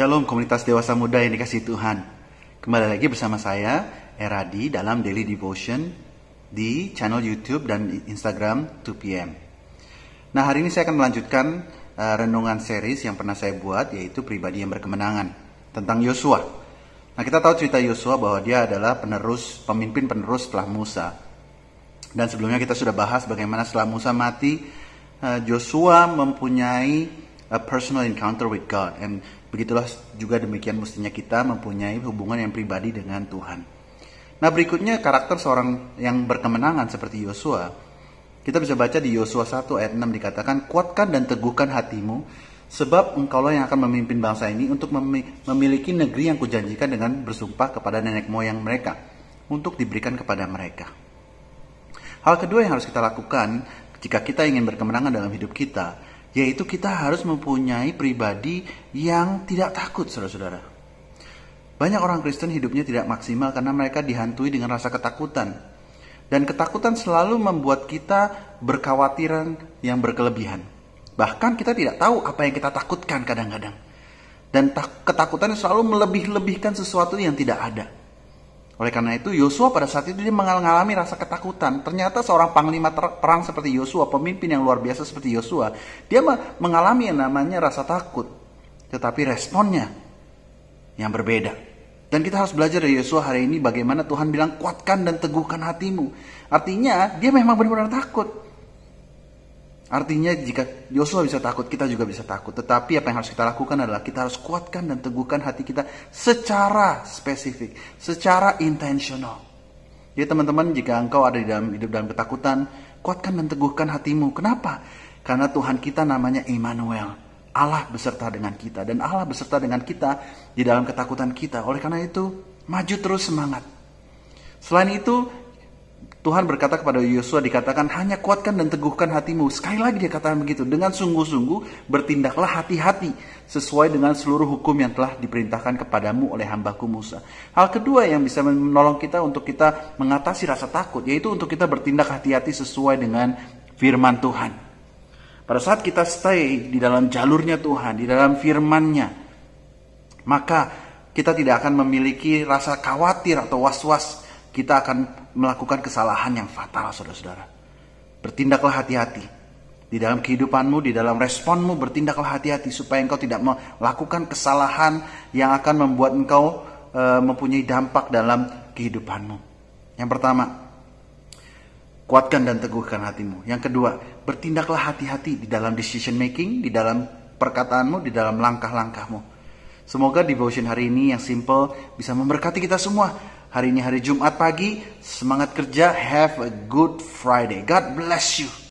Shalom komunitas dewasa muda yang dikasih Tuhan. Kembali lagi bersama saya Eradi dalam Daily Devotion di channel YouTube dan Instagram 2PM. Nah, hari ini saya akan melanjutkan uh, renungan series yang pernah saya buat yaitu pribadi yang berkemenangan tentang Yosua. Nah, kita tahu cerita Yosua bahwa dia adalah penerus pemimpin penerus setelah Musa. Dan sebelumnya kita sudah bahas bagaimana setelah Musa mati, Joshua eh, mempunyai a personal encounter with God and begitulah juga demikian mestinya kita mempunyai hubungan yang pribadi dengan Tuhan. Nah, berikutnya karakter seorang yang berkemenangan seperti Yosua. Kita bisa baca di Yosua 1 ayat 6 dikatakan, "Kuatkan dan teguhkan hatimu, sebab engkaulah yang akan memimpin bangsa ini untuk memiliki negeri yang kujanjikan dengan bersumpah kepada nenek moyang mereka untuk diberikan kepada mereka." Hal kedua yang harus kita lakukan jika kita ingin berkemenangan dalam hidup kita yaitu kita harus mempunyai pribadi yang tidak takut, saudara-saudara. Banyak orang Kristen hidupnya tidak maksimal karena mereka dihantui dengan rasa ketakutan. Dan ketakutan selalu membuat kita berkhawatiran yang berkelebihan. Bahkan kita tidak tahu apa yang kita takutkan kadang-kadang. Dan ketakutan selalu melebih-lebihkan sesuatu yang tidak ada. Oleh karena itu Yosua pada saat itu dia mengalami rasa ketakutan. Ternyata seorang panglima perang seperti Yosua, pemimpin yang luar biasa seperti Yosua, dia mengalami yang namanya rasa takut. Tetapi responnya yang berbeda. Dan kita harus belajar dari Yosua hari ini bagaimana Tuhan bilang kuatkan dan teguhkan hatimu. Artinya dia memang benar-benar takut. Artinya jika Yosua bisa takut, kita juga bisa takut. Tetapi apa yang harus kita lakukan adalah kita harus kuatkan dan teguhkan hati kita secara spesifik, secara intensional. Jadi teman-teman, jika engkau ada di dalam hidup dalam ketakutan, kuatkan dan teguhkan hatimu. Kenapa? Karena Tuhan kita namanya Immanuel. Allah beserta dengan kita dan Allah beserta dengan kita di dalam ketakutan kita. Oleh karena itu, maju terus semangat. Selain itu, Tuhan berkata kepada Yosua dikatakan hanya kuatkan dan teguhkan hatimu. Sekali lagi dia katakan begitu, dengan sungguh-sungguh bertindaklah hati-hati sesuai dengan seluruh hukum yang telah diperintahkan kepadamu oleh hambaku Musa. Hal kedua yang bisa menolong kita untuk kita mengatasi rasa takut, yaitu untuk kita bertindak hati-hati sesuai dengan firman Tuhan. Pada saat kita stay di dalam jalurnya Tuhan, di dalam firmannya, maka kita tidak akan memiliki rasa khawatir atau was-was kita akan melakukan kesalahan yang fatal, saudara-saudara. Bertindaklah hati-hati. Di dalam kehidupanmu, di dalam responmu, bertindaklah hati-hati supaya engkau tidak melakukan kesalahan yang akan membuat engkau e, mempunyai dampak dalam kehidupanmu. Yang pertama, kuatkan dan teguhkan hatimu. Yang kedua, bertindaklah hati-hati di dalam decision making, di dalam perkataanmu, di dalam langkah-langkahmu. Semoga devotion hari ini yang simple bisa memberkati kita semua Hari ini hari Jumat pagi, semangat kerja, have a good Friday. God bless you.